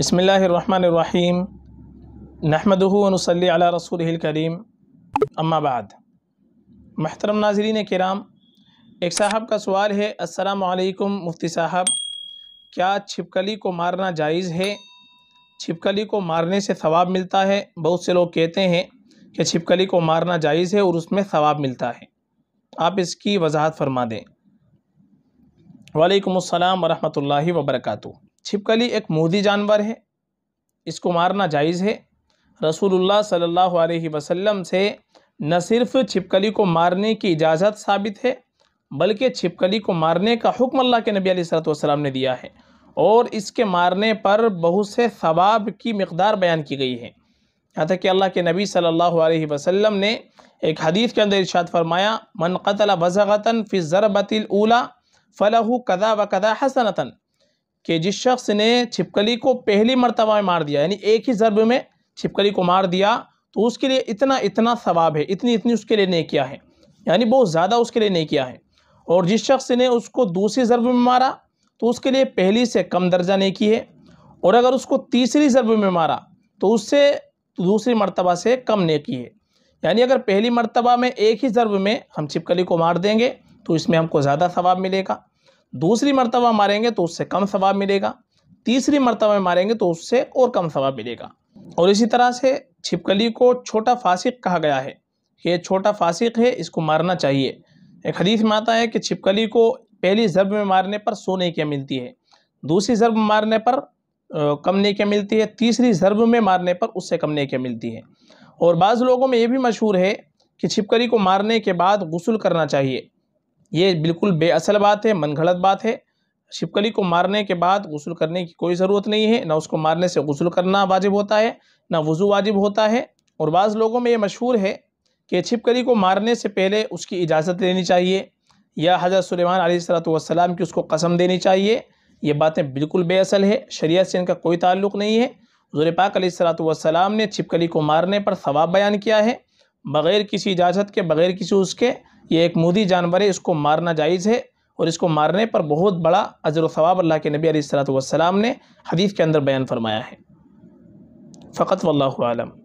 बसमीम सल अला रसूल करीम अम्माबाद महतरम नाजरीन कराम एक साहब का सवाल है असलकुम मुफ्ती साहब क्या छिपकली को मारना जायज़ है छिपकली को मारने से वाब मिलता है बहुत से लोग कहते हैं कि छिपकली को मारना जायज़ है और उसमें वाब मिलता है आप इसकी वजाहत फरमा दें वालेकुम अस्सलाम वरहमतुल्लाहि छिपकली एक मोदी जानवर है इसको मारना जायज़ है रसूलुल्लाह सल्लल्लाहु अलैहि वसल्लम से न सिर्फ छिपकली को मारने की इजाज़त साबित है बल्कि छिपकली को मारने का हुक्म अल्लाह के नबी सरतम ने दिया है और इसके मारने पर बहुत से सवाब की मकदार बयान की गई है यहाँ तक कि अल्लाह के नबी सल्लल्लाहु अलैहि वसल्लम ने एक हदीस के अंदर इर्शाद फरमाया मन कतला वज़गतन फ़िज़रबतिल ऊला फ़लहु कदा व कदा हसनतन कि जिस शख्स ने छिपकली को पहली मरतबा में मार दिया यानी एक ही ज़रब में छिपकली को मार दिया तो उसके लिए इतना इतना सवाब है इतनी इतनी उसके लिए नहीं किया है यानी बहुत ज़्यादा उसके लिए नहीं किया है और जिस शख्स ने उसको दूसरी ज़रब में मारा तो उसके लिए पहली से कम दर्जा नहीं की है और अगर उसको तीसरी ज़रब में मारा तो उससे दूसरी मरतबा से कम ने की है यानी अगर पहली मरतबा में एक ही ज़रब में हम छिपकली को मार देंगे तो इसमें हमको ज़्यादा सवाब मिलेगा दूसरी मरतबा मारेंगे तो उससे कम सवाब मिलेगा तीसरी मरतबा मारेंगे तो उससे और कम सवाब मिलेगा और इसी तरह से छिपकली को छोटा फासिक कहा गया है कि ये छोटा फासिक है इसको मारना चाहिए एक हदीस में आता है कि छिपकली को पहली ज़रब में मारने पर सोने क्या मिलती है दूसरी ज़रब मारने पर कम कम नेकियाँ मिलती है तीसरी ज़रब में मारने पर उससे कम नेकियाँ मिलती है और बाज़ लोगों में ये भी मशहूर है कि छिपकली को मारने के बाद गसल करना चाहिए ये बिल्कुल बेअसल बात है मनगढ़ंत बात है शिपकली को मारने के बाद गसल करने की कोई ज़रूरत नहीं है ना उसको मारने से गसल करना वाजिब होता है ना वज़ू वाजिब होता है और बाज़ लोगों में ये मशहूर है कि छिपकली को मारने से पहले उसकी इजाज़त लेनी चाहिए या हज़रत सुलेमान सलाम की उसको कसम देनी चाहिए ये बातें बिल्कुल बेअसल है शरीत से इनका कोई ताल्लुक़ नहीं है हज़ुर पाक सलाम ने छिपकली को मारने पर सवाब बयान किया है बग़ैर किसी इजाज़त के बग़ैर किसी उसके ये एक मूदी जानवर है इसको मारना जायज़ है और इसको मारने पर बहुत बड़ा अजर वाब अल्लाह के नबी सलात वसलाम ने हदीफ़ के अंदर बयान फरमाया है फ़कत वल्लम